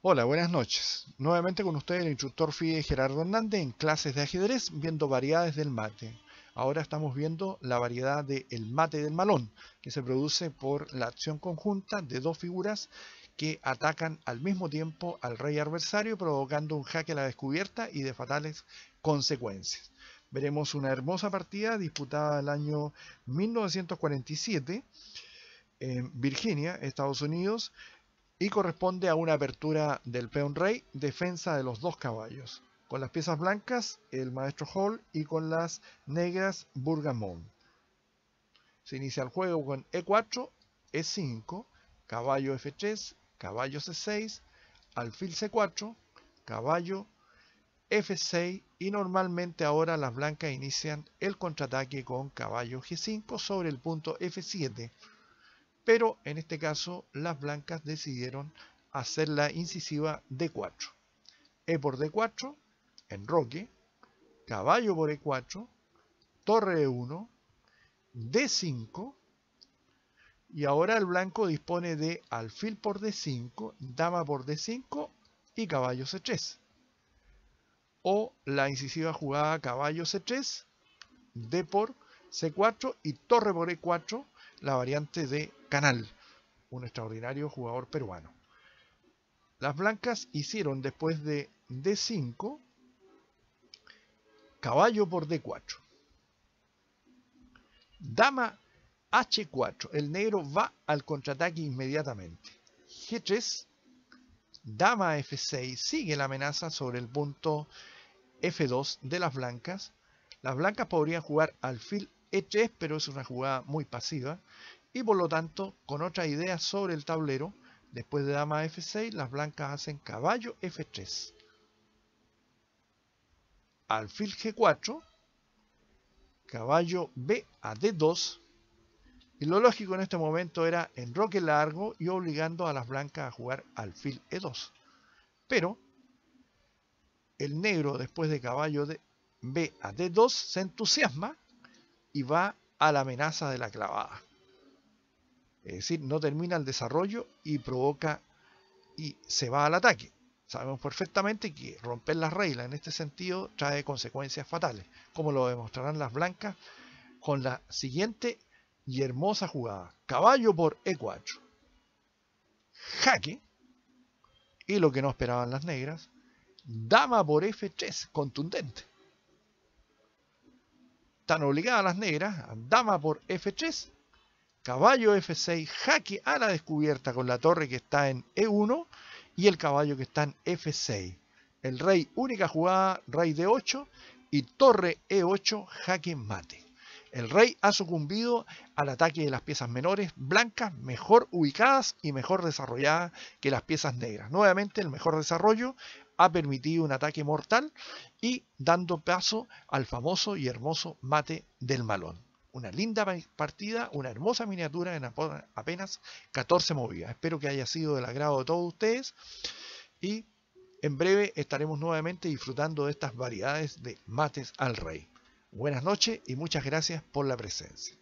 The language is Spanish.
Hola, buenas noches. Nuevamente con ustedes el instructor FIDE Gerardo Hernández en clases de ajedrez viendo variedades del mate. Ahora estamos viendo la variedad del mate del malón, que se produce por la acción conjunta de dos figuras que atacan al mismo tiempo al rey adversario, provocando un jaque a la descubierta y de fatales consecuencias. Veremos una hermosa partida disputada el año 1947 en Virginia, Estados Unidos, y corresponde a una apertura del peón rey, defensa de los dos caballos. Con las piezas blancas, el maestro Hall y con las negras, Burgamón Se inicia el juego con E4, E5, caballo F3, caballo C6, alfil C4, caballo F6 y normalmente ahora las blancas inician el contraataque con caballo G5 sobre el punto F7 pero en este caso las blancas decidieron hacer la incisiva D4. E por D4, enroque, caballo por E4, torre E1, D5, y ahora el blanco dispone de alfil por D5, dama por D5 y caballo C3. O la incisiva jugada caballo C3, D por C4 y torre por E4, la variante de Canal, un extraordinario jugador peruano. Las blancas hicieron después de D5, caballo por D4. Dama H4, el negro va al contraataque inmediatamente. G3, dama F6, sigue la amenaza sobre el punto F2 de las blancas. Las blancas podrían jugar alfil E3, pero es una jugada muy pasiva y por lo tanto con otra idea sobre el tablero después de dama f6 las blancas hacen caballo f3 alfil g4 caballo b a d2 y lo lógico en este momento era enroque largo y obligando a las blancas a jugar alfil e2 pero el negro después de caballo de b a d2 se entusiasma y va a la amenaza de la clavada es decir, no termina el desarrollo y provoca y se va al ataque. Sabemos perfectamente que romper las reglas en este sentido trae consecuencias fatales, como lo demostrarán las blancas con la siguiente y hermosa jugada. Caballo por E4. Jaque. Y lo que no esperaban las negras. Dama por F3. Contundente. Están obligadas las negras. Dama por F3 caballo F6 jaque a la descubierta con la torre que está en E1 y el caballo que está en F6. El rey, única jugada, rey D8 y torre E8 jaque mate. El rey ha sucumbido al ataque de las piezas menores blancas mejor ubicadas y mejor desarrolladas que las piezas negras. Nuevamente el mejor desarrollo ha permitido un ataque mortal y dando paso al famoso y hermoso mate del malón una linda partida, una hermosa miniatura en apenas 14 movidas. Espero que haya sido del agrado de todos ustedes y en breve estaremos nuevamente disfrutando de estas variedades de mates al rey. Buenas noches y muchas gracias por la presencia.